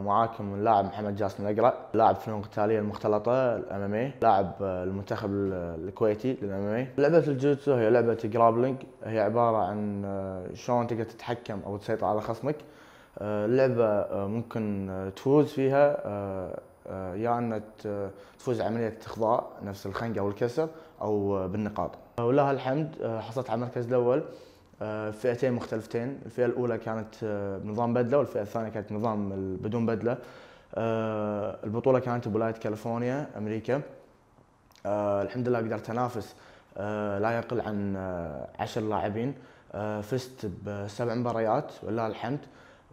معاكم اللاعب محمد جاسم الاقرع، لاعب فنون قتاليه المختلطه الام ام إيه، لاعب آه، المنتخب الكويتي للام ام إيه. لعبه الجوتسو هي لعبه جرابلنج، هي عباره عن آه، شلون تقدر تتحكم او تسيطر على خصمك. اللعبه آه، ممكن تفوز فيها يا يعني ان تفوز عمليه اخضاع نفس الخنقه والكسر او بالنقاط. ولها الحمد حصلت على المركز الاول آه، فئتين مختلفتين الفئه الاولى كانت آه، بنظام بدله والفئه الثانيه كانت نظام بدون بدله آه، البطوله كانت بولايه كاليفورنيا امريكا الحمد لله قدرت انافس لا يقل عن عشر لاعبين فزت بسبع مباريات ولله الحمد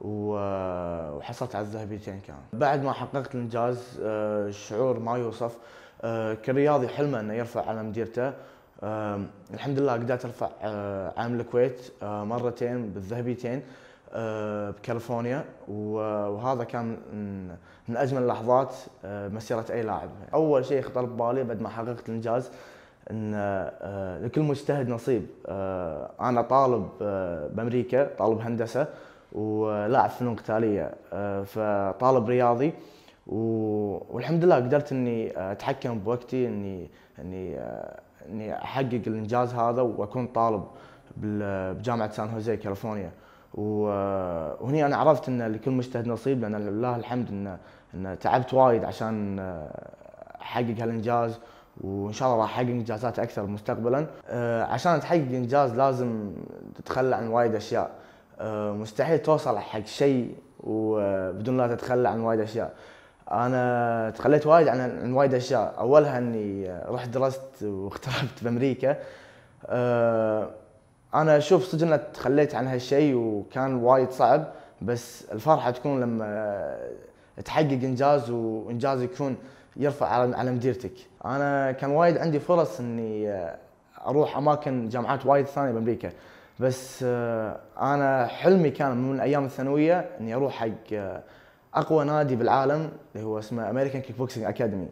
وحصلت على الذهبيتين كان بعد ما حققت الانجاز شعور ما يوصف كرياضي حلمه انه يرفع علم ديرته الحمد لله قدرت ارفع آه، عام الكويت آه، مرتين بالذهبيتين آه، بكاليفورنيا وهذا كان من اجمل اللحظات مسيره اي لاعب اول شيء خطر ببالي بعد ما حققت الانجاز ان لكل مجتهد نصيب انا طالب بامريكا طالب هندسه ولاعب فنون قتاليه فطالب رياضي والحمد لله قدرت اني اتحكم بوقتي اني اني اني احقق الانجاز هذا واكون طالب بجامعه سان هوزي كاليفورنيا وهني انا عرفت ان لكل مجتهد نصيب لان لله الحمد ان ان تعبت وايد عشان آه، احقق هالانجاز وان شاء الله راح احقق انجازات اكثر مستقبلا آه، عشان تحقق انجاز لازم تتخلى عن وايد اشياء آه، مستحيل توصل حق شيء وبدون لا تتخلى عن وايد اشياء انا تخليت وايد عن عن وايد اشياء اولها اني رحت درست واغتربت بامريكا آه، انا اشوف صدق اني تخليت عن هالشيء وكان وايد صعب بس الفرحه تكون لما تحقق انجاز وانجاز يكون يرفع على مديرتك انا كان وايد عندي فرص اني اروح اماكن جامعات وايد ثانيه بامريكا بس آه، انا حلمي كان من ايام الثانويه اني اروح حق آه، اقوى نادي بالعالم اللي هو اسمه امريكان كيك بوكسينج اكاديمي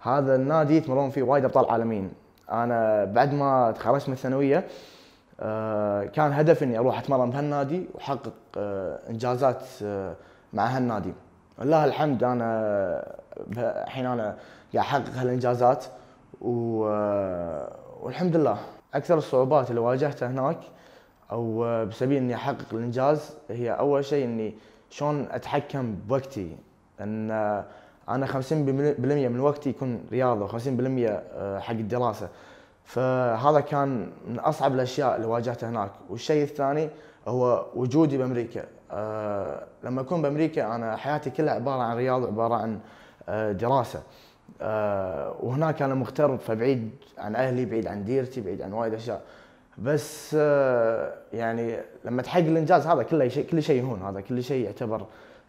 هذا النادي يتمرون فيه وايد ابطال عالميين انا بعد ما تخرجت من الثانويه آه، كان هدف اني اروح اتمرن بهالنادي واحقق آه، انجازات آه، مع هالنادي لله الحمد انا الحين انا قاعد احقق هالانجازات و... والحمد لله اكثر الصعوبات اللي واجهتها هناك او بسبيل اني احقق الانجاز هي اول شيء اني شلون اتحكم بوقتي ان آه، انا 50% من وقتي يكون رياضه و50% آه، حق الدراسه فهذا كان من اصعب الاشياء اللي واجهتها هناك والشيء الثاني هو وجودي بامريكا آه، لما اكون بامريكا انا حياتي كلها عباره عن رياضه عباره عن دراسه وهناك انا مغترب فبعيد عن اهلي بعيد عن ديرتي بعيد عن وايد اشياء بس آه، يعني لما تحقق الانجاز هذا كله شيء كل شيء يهون هذا كل شيء يعتبر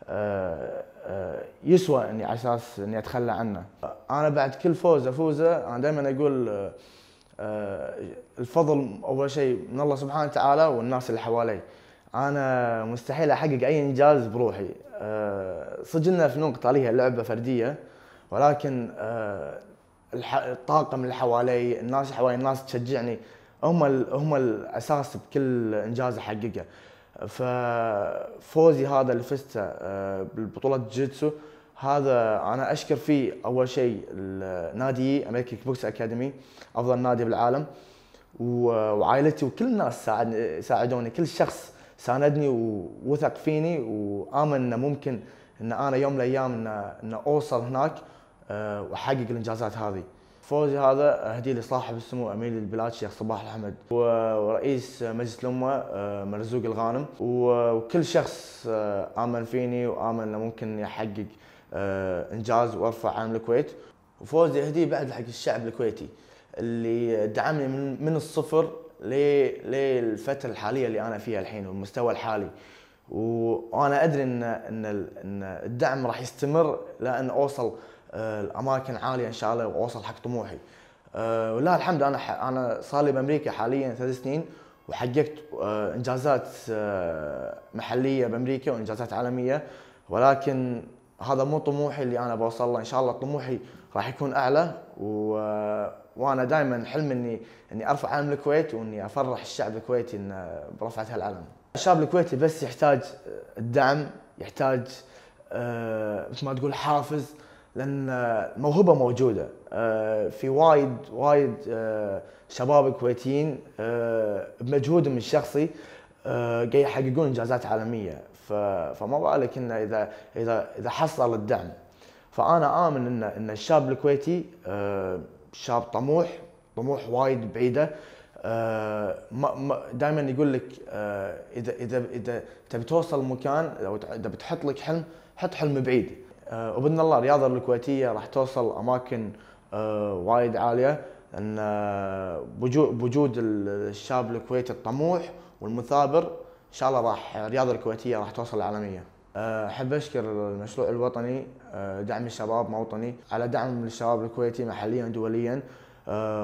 آه، آه، يسوى اني على اساس اني اتخلى عنه. انا بعد كل فوز افوزه انا دائما اقول الفضل اول شيء من الله سبحانه وتعالى والناس اللي حوالي. انا مستحيل احقق اي انجاز بروحي. سجلنا فنون قتاليه لعبه فرديه ولكن الطاقم اللي حوالي الناس اللي حوالي الناس تشجعني هم هم الاساس بكل انجاز احققه ففوزي هذا اللي فزته آه، بالبطوله جيتسو هذا انا اشكر فيه اول شيء نادي امريكا بوكس اكاديمي افضل نادي بالعالم وعائلتي وكل الناس ساعدوني كل شخص ساندني ووثق فيني وامن انه ممكن ان انا يوم من الايام ان اوصل هناك آه، واحقق الانجازات هذه فوزي هذا هديه لصاحب السمو امير البلاد شيخ صباح الحمد ورئيس مجلس الامه آه، مرزوق الغانم وكل شخص آه، امن فيني وامن انه ممكن يحقق آه، انجاز وارفع عن الكويت وفوزي هديه بعد حق الشعب الكويتي اللي دعمني من, من الصفر للفتره الحاليه اللي انا فيها الحين والمستوى الحالي وانا ادري ان ان الدعم راح يستمر لان اوصل آه، الاماكن عاليه ان شاء الله واوصل حق طموحي آه، ولله الحمد انا انا صار لي بامريكا حاليا ثلاث سنين وحققت آه، انجازات محليه بامريكا وانجازات عالميه ولكن هذا مو طموحي اللي انا بوصل له ان شاء الله طموحي راح يكون اعلى و... وانا دائما حلم اني اني ارفع علم الكويت واني افرح الشعب الكويتي ان برفعه هالعلم. الشعب الكويتي بس يحتاج الدعم يحتاج مثل ما تقول حافز لان الموهبه موجوده آه، في وايد وايد آه، شباب كويتيين آه، بمجهودهم الشخصي قاعد يحققون انجازات عالميه فما بالك انه اذا اذا اذا حصل الدعم فانا امن ان ان الشاب الكويتي شاب طموح طموح وايد بعيده دائما يقول لك اذا اذا اذا تبي توصل مكان او اذا بتحط لك حلم حط حلم بعيد آه، وباذن الله الرياضه الكويتيه راح توصل اماكن آه، وايد عاليه ان آه، بوجود الشاب الكويتي الطموح والمثابر ان شاء الله راح الرياضه الكويتيه راح توصل العالميه احب اشكر المشروع الوطني دعم الشباب موطني على دعم الشباب الكويتي محليا ودوليا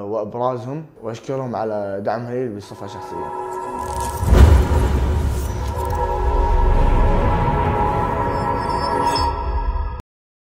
وابرازهم واشكرهم على دعمهم لي بصفه شخصيه